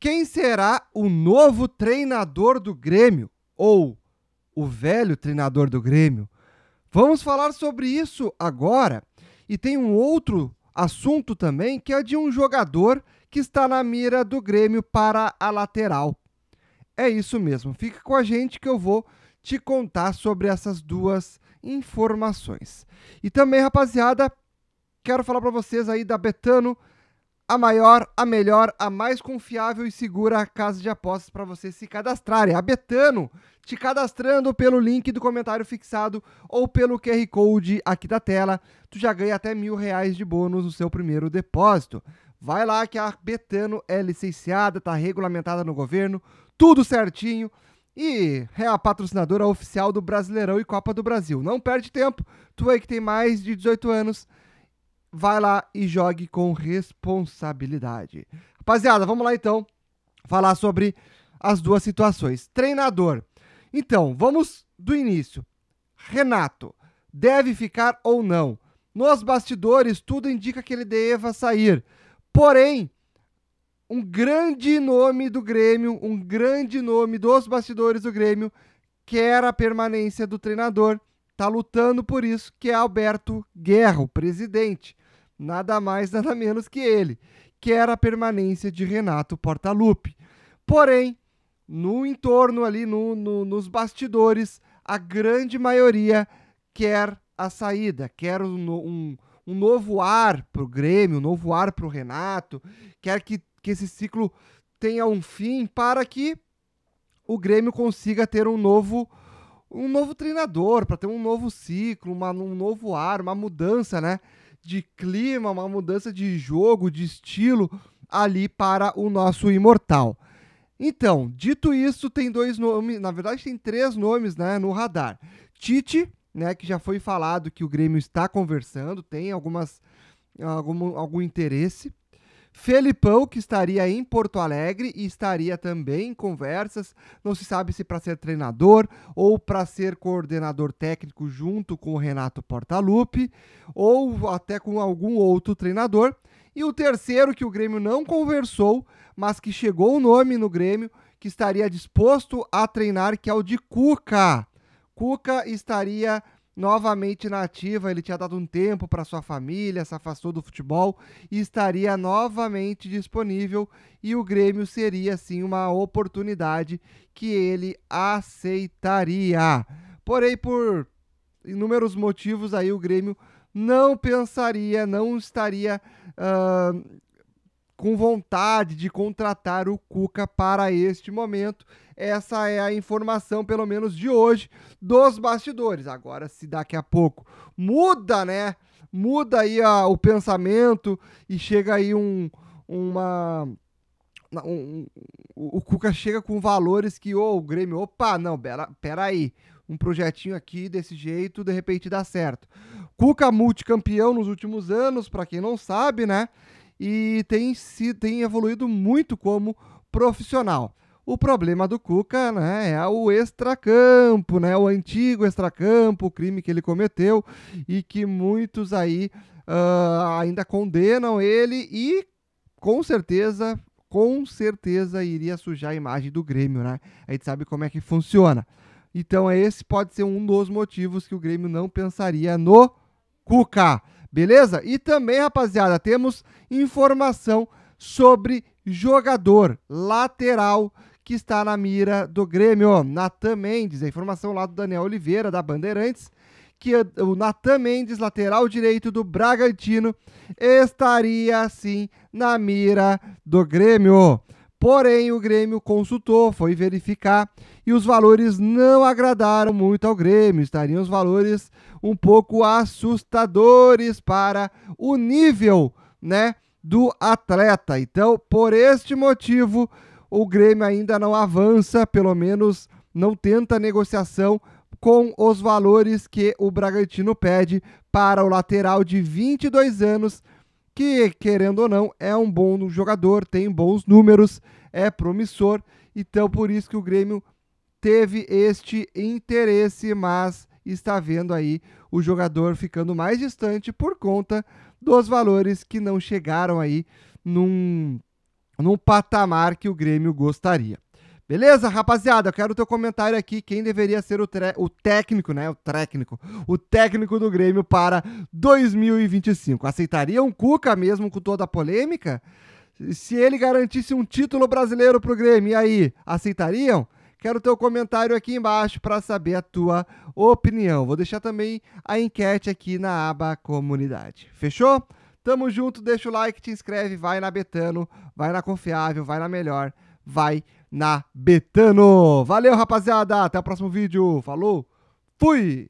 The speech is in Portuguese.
Quem será o novo treinador do Grêmio? Ou o velho treinador do Grêmio? Vamos falar sobre isso agora. E tem um outro assunto também, que é de um jogador que está na mira do Grêmio para a lateral. É isso mesmo. Fica com a gente que eu vou te contar sobre essas duas informações. E também, rapaziada, quero falar para vocês aí da Betano a maior, a melhor, a mais confiável e segura casa de apostas para você se cadastrar. É a Betano, te cadastrando pelo link do comentário fixado ou pelo QR Code aqui da tela. Tu já ganha até mil reais de bônus no seu primeiro depósito. Vai lá que a Betano é licenciada, está regulamentada no governo, tudo certinho. E é a patrocinadora oficial do Brasileirão e Copa do Brasil. Não perde tempo, tu aí que tem mais de 18 anos vai lá e jogue com responsabilidade. Rapaziada, vamos lá então falar sobre as duas situações. Treinador. Então, vamos do início. Renato, deve ficar ou não? Nos bastidores, tudo indica que ele deva sair. Porém, um grande nome do Grêmio, um grande nome dos bastidores do Grêmio, quer a permanência do treinador está lutando por isso, que é Alberto Guerra, o presidente. Nada mais, nada menos que ele, quer a permanência de Renato Portaluppi. Porém, no entorno ali, no, no, nos bastidores, a grande maioria quer a saída, quer um, um, um novo ar para o Grêmio, um novo ar para o Renato, quer que, que esse ciclo tenha um fim para que o Grêmio consiga ter um novo um novo treinador, para ter um novo ciclo, uma, um novo ar, uma mudança, né? De clima, uma mudança de jogo, de estilo ali para o nosso imortal. Então, dito isso, tem dois nomes, na verdade tem três nomes, né, no radar. Tite, né, que já foi falado que o Grêmio está conversando, tem algumas algum, algum interesse. Felipão, que estaria em Porto Alegre e estaria também em conversas, não se sabe se para ser treinador ou para ser coordenador técnico junto com o Renato Portaluppi ou até com algum outro treinador. E o terceiro que o Grêmio não conversou, mas que chegou o nome no Grêmio, que estaria disposto a treinar, que é o de Cuca. Cuca estaria novamente na ativa. Ele tinha dado um tempo para sua família, se afastou do futebol e estaria novamente disponível. E o Grêmio seria, sim, uma oportunidade que ele aceitaria. Porém, por inúmeros motivos, aí o Grêmio não pensaria, não estaria. Uh, com vontade de contratar o Cuca para este momento. Essa é a informação, pelo menos de hoje, dos bastidores. Agora, se daqui a pouco muda, né? Muda aí a, o pensamento e chega aí um, uma. Um, um, o Cuca chega com valores que oh, o Grêmio, opa, não, pera, pera aí, um projetinho aqui desse jeito, de repente dá certo. Cuca multicampeão nos últimos anos, para quem não sabe, né? e tem, se, tem evoluído muito como profissional. O problema do Cuca né, é o extracampo, né, o antigo extracampo, o crime que ele cometeu e que muitos aí uh, ainda condenam ele e com certeza, com certeza iria sujar a imagem do Grêmio, né? A gente sabe como é que funciona. Então esse pode ser um dos motivos que o Grêmio não pensaria no Cuca. Beleza? E também, rapaziada, temos informação sobre jogador lateral que está na mira do Grêmio. Natan Mendes, a informação lá do Daniel Oliveira, da Bandeirantes, que o Natan Mendes, lateral direito do Bragantino, estaria sim na mira do Grêmio. Porém, o Grêmio consultou, foi verificar e os valores não agradaram muito ao Grêmio. Estariam os valores um pouco assustadores para o nível, né, do atleta. Então, por este motivo, o Grêmio ainda não avança, pelo menos não tenta negociação com os valores que o Bragantino pede para o lateral de 22 anos que, querendo ou não, é um bom jogador, tem bons números, é promissor. Então, por isso que o Grêmio teve este interesse, mas está vendo aí o jogador ficando mais distante por conta dos valores que não chegaram aí num, num patamar que o Grêmio gostaria. Beleza, rapaziada? Eu quero o teu comentário aqui. Quem deveria ser o, o técnico, né? O técnico. O técnico do Grêmio para 2025. Aceitariam um Cuca mesmo com toda a polêmica? Se ele garantisse um título brasileiro pro Grêmio, e aí? Aceitariam? Quero teu comentário aqui embaixo para saber a tua opinião. Vou deixar também a enquete aqui na aba comunidade. Fechou? Tamo junto, deixa o like, te inscreve, vai na Betano, vai na Confiável, vai na Melhor, vai na Betano. Valeu, rapaziada. Até o próximo vídeo. Falou. Fui.